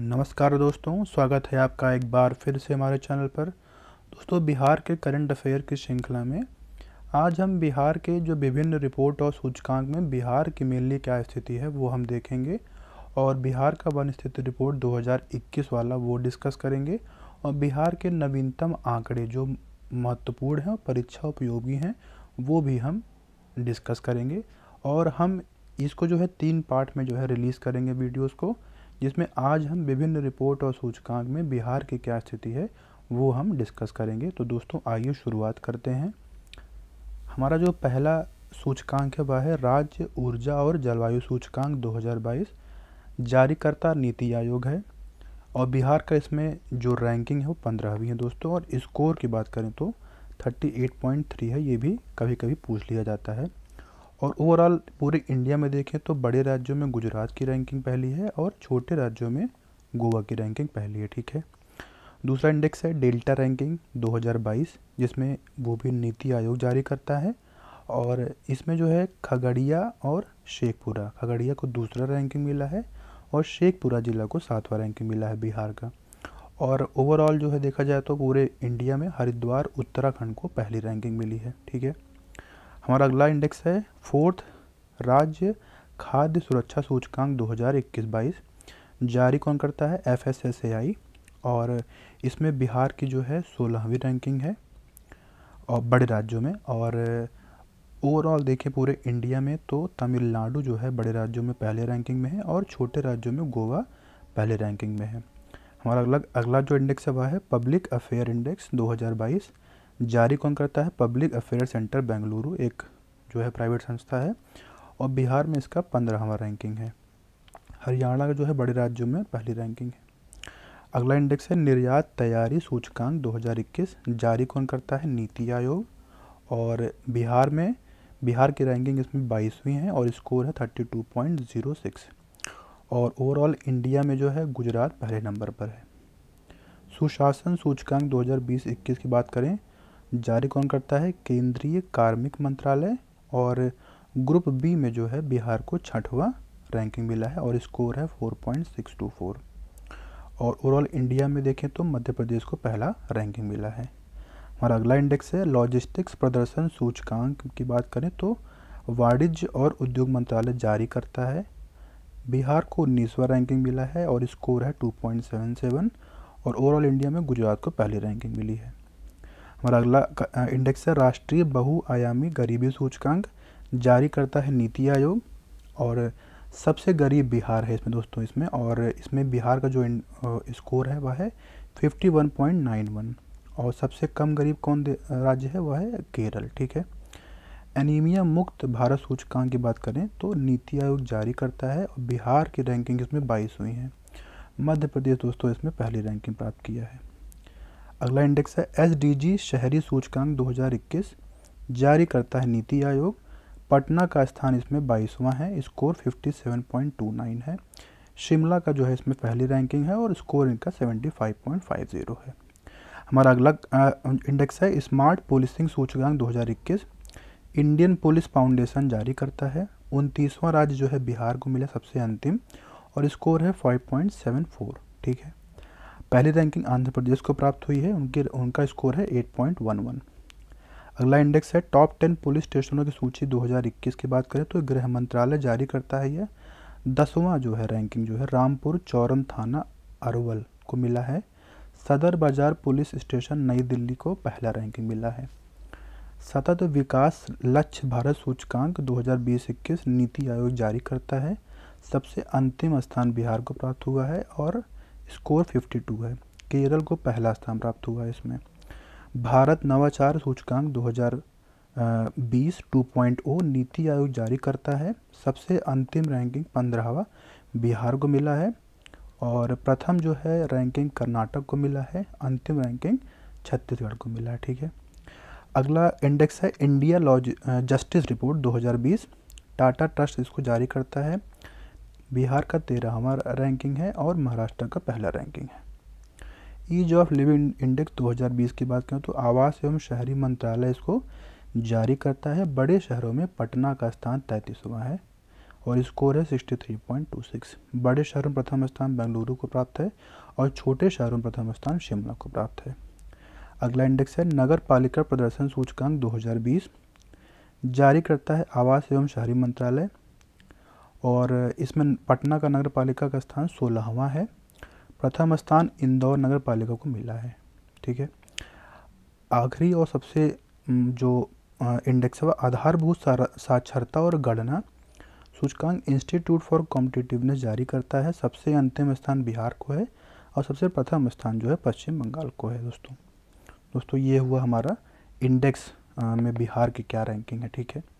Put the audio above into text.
नमस्कार दोस्तों स्वागत है आपका एक बार फिर से हमारे चैनल पर दोस्तों बिहार के करंट अफेयर की श्रृंखला में आज हम बिहार के जो विभिन्न रिपोर्ट और सूचकांक में बिहार की मेनली क्या स्थिति है वो हम देखेंगे और बिहार का वन स्थिति रिपोर्ट 2021 वाला वो डिस्कस करेंगे और बिहार के नवीनतम आंकड़े जो महत्वपूर्ण हैं और परीक्षा उपयोगी हैं वो भी हम डिस्कस करेंगे और हम इसको जो है तीन पार्ट में जो है रिलीज़ करेंगे वीडियोज़ को जिसमें आज हम विभिन्न रिपोर्ट और सूचकांक में बिहार की क्या स्थिति है वो हम डिस्कस करेंगे तो दोस्तों आइए शुरुआत करते हैं हमारा जो पहला सूचकांक है वह है राज्य ऊर्जा और जलवायु सूचकांक 2022 जारीकर्ता नीति आयोग है और बिहार का इसमें जो रैंकिंग है वो पंद्रहवीं है दोस्तों और स्कोर की बात करें तो 38.3 है ये भी कभी कभी पूछ लिया जाता है और ओवरऑल पूरे इंडिया में देखें तो बड़े राज्यों में गुजरात की रैंकिंग पहली है और छोटे राज्यों में गोवा की रैंकिंग पहली है ठीक है दूसरा इंडेक्स है डेल्टा रैंकिंग 2022 जिसमें वो भी नीति आयोग जारी करता है और इसमें जो है खगड़िया और शेखपुरा खगड़िया को दूसरा रैंकिंग मिला है और शेखपुरा ज़िला को सातवां रैंकिंग मिला है बिहार का और ओवरऑल जो है देखा जाए तो पूरे इंडिया में हरिद्वार उत्तराखंड को पहली रैंकिंग मिली है ठीक है हमारा अगला इंडेक्स है फोर्थ राज्य खाद्य सुरक्षा सूचकांक 2021-22 जारी कौन करता है एफ और इसमें बिहार की जो है सोलहवीं रैंकिंग है और बड़े राज्यों में और ओवरऑल देखें पूरे इंडिया में तो तमिलनाडु जो है बड़े राज्यों में पहले रैंकिंग में है और छोटे राज्यों में गोवा पहले रैंकिंग में है हमारा अगला अगला जो इंडेक्स है वह है पब्लिक अफेयर इंडेक्स 2022 जारी कौन करता है पब्लिक अफेयर सेंटर बेंगलुरु एक जो है प्राइवेट संस्था है और बिहार में इसका पंद्रहवा रैंकिंग है हरियाणा का जो है बड़े राज्यों में पहली रैंकिंग है अगला इंडेक्स है निर्यात तैयारी सूचकांक 2021 जारी कौन करता है नीति आयोग और बिहार में बिहार की रैंकिंग इसमें बाईसवीं है और स्कोर है 32.06 और ओवरऑल इंडिया में जो है गुजरात पहले नंबर पर है सुशासन सूचकांक 2020-21 की बात करें जारी कौन करता है केंद्रीय कार्मिक मंत्रालय और ग्रुप बी में जो है बिहार को छठवा रैंकिंग मिला है और स्कोर है 4.624 और ओवरऑल इंडिया में देखें तो मध्य प्रदेश को पहला रैंकिंग मिला है हमारा अगला इंडेक्स है लॉजिस्टिक्स प्रदर्शन सूचकांक की बात करें तो वाणिज्य और उद्योग मंत्रालय जारी करता है बिहार को उन्नीसवा रैंकिंग मिला है और स्कोर है 2.77 और ओवरऑल इंडिया में गुजरात को पहली रैंकिंग मिली है हमारा अगला इंडेक्स है राष्ट्रीय बहुआयामी गरीबी सूचकांक जारी करता है नीति आयोग और सबसे गरीब बिहार है इसमें दोस्तों इसमें और इसमें बिहार का जो स्कोर है वह है फिफ्टी और सबसे कम गरीब कौन राज्य है वह है केरल ठीक है एनीमिया मुक्त भारत सूचकांक की बात करें तो नीति आयोग जारी करता है और बिहार की रैंकिंग इसमें बाईस हुई है मध्य प्रदेश दोस्तों इसमें पहली रैंकिंग प्राप्त किया है अगला इंडेक्स है एस शहरी सूचकांक 2021 जारी करता है नीति आयोग पटना का स्थान इसमें बाईसवां है स्कोर 57.29 है शिमला का जो है इसमें पहली रैंकिंग है और स्कोर इनका 75.50 है हमारा अगला इंडेक्स है स्मार्ट पुलिसिंग सूचकांक 2021 इंडियन पुलिस फाउंडेशन जारी करता है उनतीसवां राज्य जो है बिहार को मिला सबसे अंतिम और स्कोर है 5.74 ठीक है पहली रैंकिंग आंध्र प्रदेश को प्राप्त हुई है उनके उनका स्कोर है 8.11 अगला इंडेक्स है टॉप टेन पुलिस स्टेशनों की सूची 2021 की बात करें तो गृह मंत्रालय जारी करता है यह दसवां जो है रैंकिंग जो है रामपुर चौरम थाना अरवल को मिला है सदर बाजार पुलिस स्टेशन नई दिल्ली को पहला रैंकिंग मिला है सतत विकास लक्ष्य भारत सूचकांक 2020-21 नीति आयोग जारी करता है सबसे अंतिम स्थान बिहार को प्राप्त हुआ है और स्कोर 52 है केरल को पहला स्थान प्राप्त हुआ है इसमें भारत नवाचार सूचकांक 2020 2.0 नीति आयोग जारी करता है सबसे अंतिम रैंकिंग पंद्रहवा बिहार को मिला है और प्रथम जो है रैंकिंग कर्नाटक को मिला है अंतिम रैंकिंग छत्तीसगढ़ को मिला है ठीक है अगला इंडेक्स है India laws justice report 2020 Tata Trust इसको जारी करता है बिहार का तेरहवा रैंकिंग है और महाराष्ट्र का पहला रैंकिंग है ईज ऑफ लिविंग इंडेक्स 2020 की बात करें तो आवास एवं शहरी मंत्रालय इसको जारी करता है बड़े शहरों में पटना का स्थान तैंतीसवां है और स्कोर है 63.26 बड़े शहरों में प्रथम स्थान बेंगलुरु को प्राप्त है और छोटे शहरों में प्रथम स्थान शिमला को प्राप्त है अगला इंडेक्स है नगर पालिका प्रदर्शन सूचकांक 2020 जारी करता है आवास एवं शहरी मंत्रालय और इसमें पटना का नगर पालिका का स्थान सोलहवां है प्रथम स्थान इंदौर नगर पालिका को मिला है ठीक है आखिरी और सबसे जो इंडेक्स है वह आधारभूत साक्षरता और गणना सूचकांक इंस्टीट्यूट फॉर कॉम्पिटिटिवनेस जारी करता है सबसे अंतिम स्थान बिहार को है और सबसे प्रथम स्थान जो है पश्चिम बंगाल को है दोस्तों दोस्तों ये हुआ हमारा इंडेक्स में बिहार की क्या रैंकिंग है ठीक है